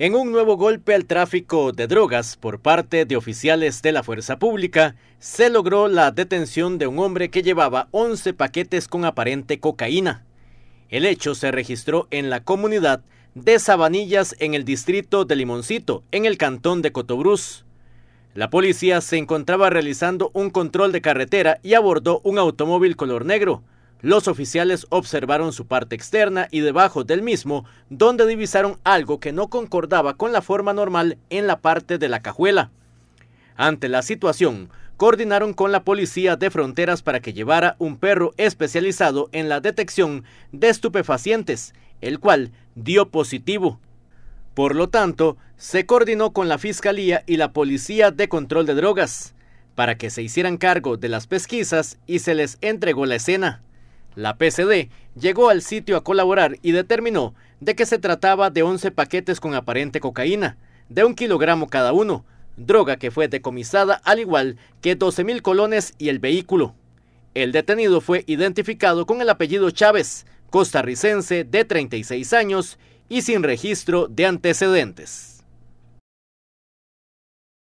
En un nuevo golpe al tráfico de drogas por parte de oficiales de la fuerza pública, se logró la detención de un hombre que llevaba 11 paquetes con aparente cocaína. El hecho se registró en la comunidad de Sabanillas en el distrito de Limoncito, en el cantón de Cotobruz. La policía se encontraba realizando un control de carretera y abordó un automóvil color negro, los oficiales observaron su parte externa y debajo del mismo, donde divisaron algo que no concordaba con la forma normal en la parte de la cajuela. Ante la situación, coordinaron con la Policía de Fronteras para que llevara un perro especializado en la detección de estupefacientes, el cual dio positivo. Por lo tanto, se coordinó con la Fiscalía y la Policía de Control de Drogas para que se hicieran cargo de las pesquisas y se les entregó la escena. La PCD llegó al sitio a colaborar y determinó de que se trataba de 11 paquetes con aparente cocaína, de un kilogramo cada uno, droga que fue decomisada al igual que 12 mil colones y el vehículo. El detenido fue identificado con el apellido Chávez, costarricense de 36 años y sin registro de antecedentes.